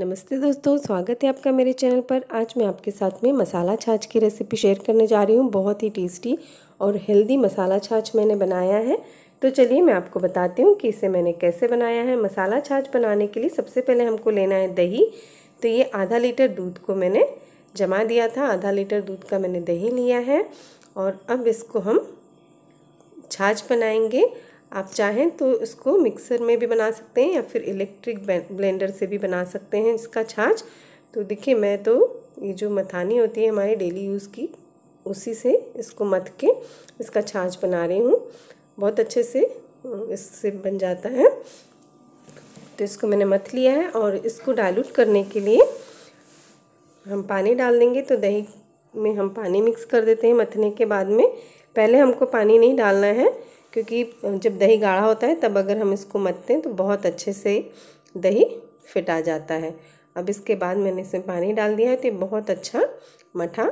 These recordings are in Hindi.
नमस्ते दोस्तों स्वागत है आपका मेरे चैनल पर आज मैं आपके साथ में मसाला छाछ की रेसिपी शेयर करने जा रही हूँ बहुत ही टेस्टी और हेल्दी मसाला छाछ मैंने बनाया है तो चलिए मैं आपको बताती हूँ कि इसे मैंने कैसे बनाया है मसाला छाछ बनाने के लिए सबसे पहले हमको लेना है दही तो ये आधा लीटर दूध को मैंने जमा दिया था आधा लीटर दूध का मैंने दही लिया है और अब इसको हम छाछ बनाएंगे आप चाहें तो इसको मिक्सर में भी बना सकते हैं या फिर इलेक्ट्रिक ब्लेंडर से भी बना सकते हैं इसका छाछ तो देखिए मैं तो ये जो मथानी होती है हमारे डेली यूज़ की उसी से इसको मथ के इसका छाछ बना रही हूँ बहुत अच्छे से इससे बन जाता है तो इसको मैंने मथ लिया है और इसको डायलूट करने के लिए हम पानी डाल देंगे तो दही में हम पानी मिक्स कर देते हैं मथने के बाद में पहले हमको पानी नहीं डालना है क्योंकि जब दही गाढ़ा होता है तब अगर हम इसको मतते हैं तो बहुत अच्छे से दही फिटा जाता है अब इसके बाद मैंने इसमें पानी डाल दिया है तो बहुत अच्छा मठा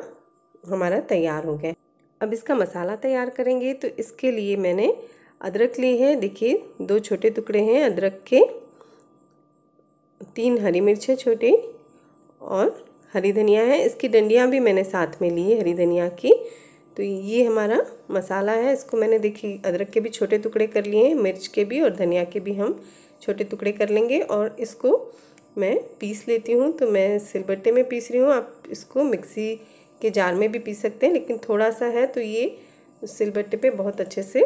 हमारा तैयार हो गया अब इसका मसाला तैयार करेंगे तो इसके लिए मैंने अदरक ली है देखिए दो छोटे टुकड़े हैं अदरक के तीन हरी मिर्चें छोटी और हरी धनिया है इसकी डंडियाँ भी मैंने साथ में ली है हरी धनिया की तो ये हमारा मसाला है इसको मैंने देखी अदरक के भी छोटे टुकड़े कर लिए हैं मिर्च के भी और धनिया के भी हम छोटे टुकड़े कर लेंगे और इसको मैं पीस लेती हूँ तो मैं सिलबट्टे में पीस रही हूँ आप इसको मिक्सी के जार में भी पीस सकते हैं लेकिन थोड़ा सा है तो ये सिलबट्टे पे बहुत अच्छे से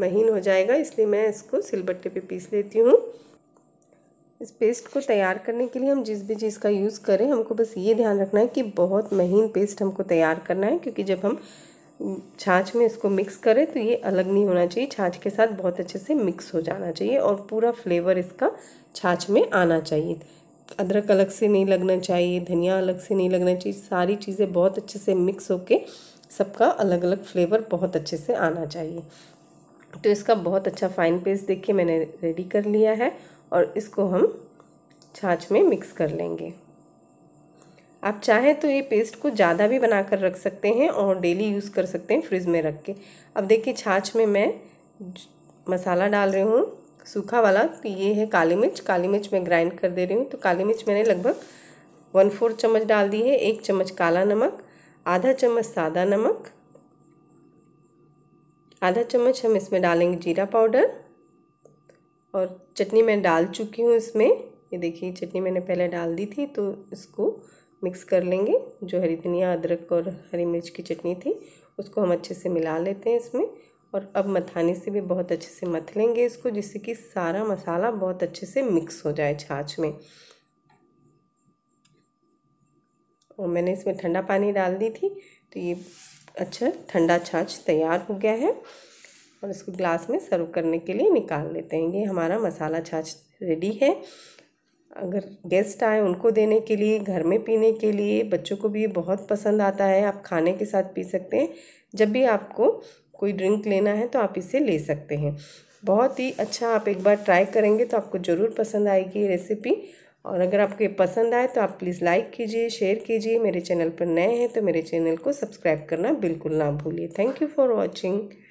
महीन हो जाएगा इसलिए मैं इसको सिलबट्टे पे पीस लेती हूँ इस पेस्ट को तैयार करने के लिए हम जिस भी चीज़ का यूज़ करें हमको बस ये ध्यान रखना है कि बहुत महीन पेस्ट हमको तैयार करना है क्योंकि जब हम छाछ में इसको मिक्स करें तो ये अलग नहीं होना चाहिए छाछ के साथ बहुत अच्छे से मिक्स हो जाना चाहिए और पूरा फ्लेवर इसका छाछ में आना चाहिए अदरक अलग से नहीं लगना चाहिए धनिया अलग से नहीं लगना चाहिए सारी चीज़ें बहुत अच्छे से मिक्स होके सबका अलग अलग फ्लेवर बहुत अच्छे से आना चाहिए तो इसका बहुत अच्छा फाइन पेस्ट देखिए मैंने रेडी कर लिया है और इसको हम छाछ में मिक्स कर लेंगे आप चाहें तो ये पेस्ट को ज़्यादा भी बना कर रख सकते हैं और डेली यूज़ कर सकते हैं फ्रिज में रख के अब देखिए छाछ में मैं मसाला डाल रही हूँ सूखा वाला तो ये है काली मिर्च काली मिर्च मैं ग्राइंड कर दे रही हूँ तो काली मिर्च मैंने लगभग वन फोर्थ चम्मच डाल दी है एक चम्मच काला नमक आधा चम्मच सादा नमक आधा चम्मच हम इसमें डालेंगे जीरा पाउडर और चटनी मैं डाल चुकी हूँ इसमें ये देखिए चटनी मैंने पहले डाल दी थी तो इसको मिक्स कर लेंगे जो हरी धनिया अदरक और हरी मिर्च की चटनी थी उसको हम अच्छे से मिला लेते हैं इसमें और अब मथानी से भी बहुत अच्छे से मथ लेंगे इसको जिससे कि सारा मसाला बहुत अच्छे से मिक्स हो जाए छाछ में और मैंने इसमें ठंडा पानी डाल दी थी तो ये अच्छा ठंडा छाछ तैयार हो गया है और इसको ग्लास में सर्व करने के लिए निकाल लेते हैं ये हमारा मसाला छाछ रेडी है अगर गेस्ट आए उनको देने के लिए घर में पीने के लिए बच्चों को भी ये बहुत पसंद आता है आप खाने के साथ पी सकते हैं जब भी आपको कोई ड्रिंक लेना है तो आप इसे ले सकते हैं बहुत ही अच्छा आप एक बार ट्राई करेंगे तो आपको ज़रूर पसंद आएगी ये रेसिपी और अगर आपको ये पसंद आए तो आप प्लीज़ लाइक कीजिए शेयर कीजिए मेरे चैनल पर नए हैं तो मेरे चैनल को सब्सक्राइब करना बिल्कुल ना भूलिए थैंक यू फॉर वॉचिंग